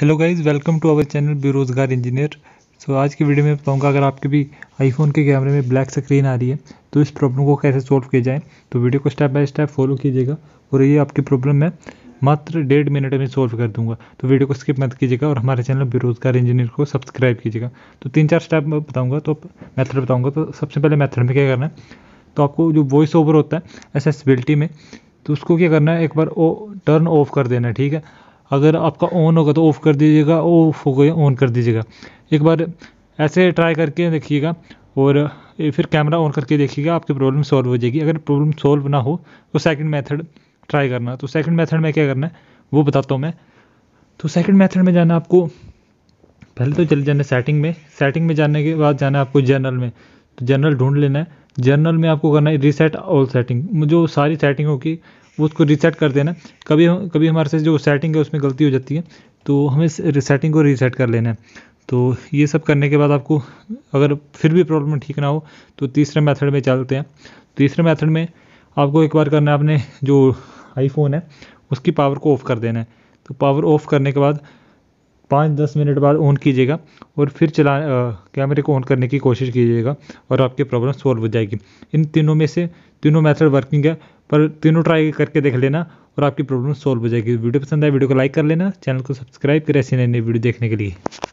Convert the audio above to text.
hello guys welcome to our channel बेरोज़गार engineer so आज की वीडियो में बताऊंगा अगर आपके भी आईफोन के कैमरे में ब्लैक स्क्रीन आ रही है तो इस प्रॉब्लम को कैसे सॉल्व किया जाए तो वीडियो को स्टेप बाय स्टेप फॉलो कीजिएगा और ये आपकी प्रॉब्लम मैं मात्र डेढ़ मिनट में सॉल्व कर दूंगा तो वीडियो को स्किप मत कीजिएगा और हमारे चैनल बेरोज़गार इंजीनियर को सब्सक्राइब कीजिएगा तो तीन चार स्टेप मैं बताऊँगा तो मैथड बताऊँगा तो सबसे पहले मैथड में क्या करना है तो आपको जो वॉइस ओवर होता है एसेसबिलिटी में तो उसको क्या करना है एक बार ओ टर्न ऑफ कर देना है ठीक है अगर आपका ऑन होगा तो ऑफ़ कर दीजिएगा ऑफ हो गए ऑन कर दीजिएगा एक बार ऐसे ट्राई करके देखिएगा और फिर कैमरा ऑन करके देखिएगा आपकी प्रॉब्लम सॉल्व हो जाएगी अगर प्रॉब्लम सॉल्व ना हो तो सेकंड मेथड ट्राई करना तो सेकंड मेथड में क्या करना है वो बताता हूँ मैं तो सेकंड मेथड में जाना आपको पहले तो चले जाना सेटिंग में सेटिंग में जाने के बाद जाना आपको जनरल में तो जनरल ढूंढ लेना है जनरल में आपको करना है रीसेट ऑल सेटिंग जो सारी सेटिंग होगी वो उसको रीसेट कर देना कभी कभी हमारे से जो सेटिंग है उसमें गलती हो जाती है तो हमें सेटिंग को रीसेट कर लेना है तो ये सब करने के बाद आपको अगर फिर भी प्रॉब्लम ठीक ना हो तो तीसरे मेथड में चलते हैं तीसरे मेथड में आपको एक बार करना है आपने जो आईफोन है उसकी पावर को ऑफ़ कर देना है तो पावर ऑफ़ करने के बाद पाँच दस मिनट बाद ऑन कीजिएगा और फिर चला कैमरे को ऑन करने की कोशिश कीजिएगा और आपकी प्रॉब्लम सॉल्व हो जाएगी इन तीनों में से तीनों मेथड वर्किंग है पर तीनों ट्राई करके देख लेना और आपकी प्रॉब्लम सॉल्व हो जाएगी वीडियो पसंद आए वीडियो को लाइक कर लेना चैनल को सब्सक्राइब करें ऐसी नई नई वीडियो देखने के लिए